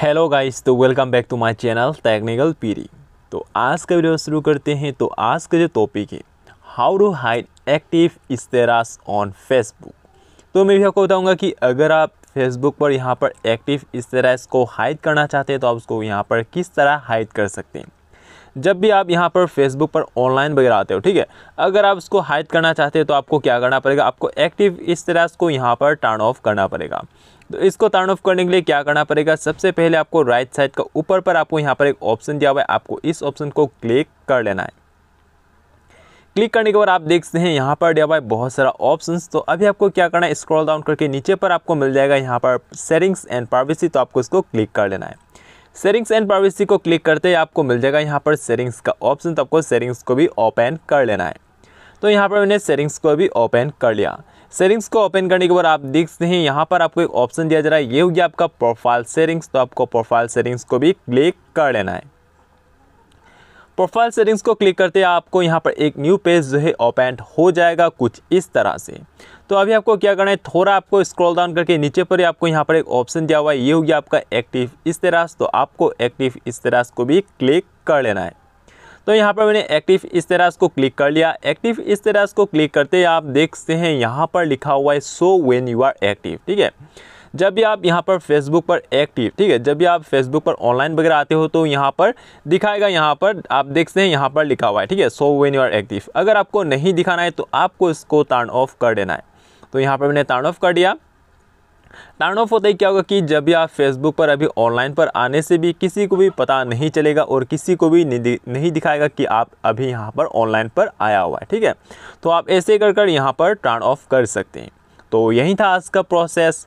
hello guys तो welcome back to my channel technical पीरी तो आज का वीडियो शुरू करते हैं तो आज का जो टॉपिक है how to hide active status on Facebook तो मैं भी आपको बताऊंगा कि अगर आप फेसबुक पर यहाँ पर एक्टिव इस्तेरास को हाइड करना चाहते हैं तो आप उसको यहाँ पर किस तरह हाइड कर सकते हैं जब भी आप यहाँ पर फेसबुक पर ऑनलाइन वगैरह आते हो ठीक है अगर आप इसको हाइड करना चाहते हो तो आपको क्या करना पड़ेगा आपको एक्टिव इस तरह इसको यहाँ पर टर्न ऑफ करना पड़ेगा तो इसको टर्न ऑफ करने के लिए क्या करना पड़ेगा सबसे पहले आपको राइट साइड का ऊपर पर आपको यहाँ पर एक ऑप्शन दिया हुआ है आपको इस ऑप्शन को क्लिक कर लेना है क्लिक करने के बाद आप देखते हैं यहाँ पर दिया हुआ है बहुत सारा ऑप्शंस तो अभी आपको क्या करना है स्क्रॉल डाउन करके नीचे पर आपको मिल जाएगा यहाँ पर सेटिंग्स एंड प्राइवेसी तो आपको इसको क्लिक कर लेना है सेटिंग्स एंड प्राइवेसी को क्लिक करते ही आपको मिल जाएगा यहाँ पर सेटिंग्स का ऑप्शन तो आपको सेटिंग्स को भी ओपन कर लेना है तो यहाँ पर मैंने सेटिंग्स को भी ओपन कर लिया सेटिंग्स को ओपन करने के बाद आप देख सकते हैं यहाँ पर आपको एक ऑप्शन दिया जा रहा है ये हो गया आपका प्रोफाइल सेटिंग्स तो आपको प्रोफाइल सेटिंग्स को भी क्लिक कर लेना है प्रोफाइल सेटिंग्स को क्लिक करते हैं आपको यहाँ पर एक न्यू पेज जो है ओपन हो जाएगा कुछ इस तरह से तो अभी आपको क्या करना है थोड़ा आपको स्क्रॉल डाउन करके नीचे पर ही आपको यहाँ पर एक ऑप्शन दिया हुआ है ये हो गया आपका एक्टिव इस तरह तो आपको एक्टिव इस तरह को भी क्लिक कर लेना है तो यहाँ पर मैंने एक्टिव इस तरह को क्लिक कर लिया एक्टिव इस तरह को क्लिक करते आप देखते हैं यहाँ पर लिखा हुआ है so when you are active ठीक है जब भी आप यहाँ पर फेसबुक पर एक्टिव ठीक है जब भी आप फेसबुक पर ऑनलाइन वगैरह आते हो तो यहाँ पर दिखाएगा यहाँ पर आप देखते हैं यहाँ पर लिखा हुआ है ठीक है so when you are active अगर आपको नहीं दिखाना है तो आपको इसको टर्न ऑफ कर देना है तो यहाँ पर मैंने टर्न ऑफ कर दिया टर्न ऑफ होता ही क्या होगा कि जब भी आप फेसबुक पर अभी ऑनलाइन पर आने से भी किसी को भी पता नहीं चलेगा और किसी को भी नहीं दिखाएगा कि आप अभी यहाँ पर ऑनलाइन पर आया हुआ है ठीक है तो आप ऐसे कर कर यहाँ पर टर्न ऑफ कर सकते हैं तो यही था आज का प्रोसेस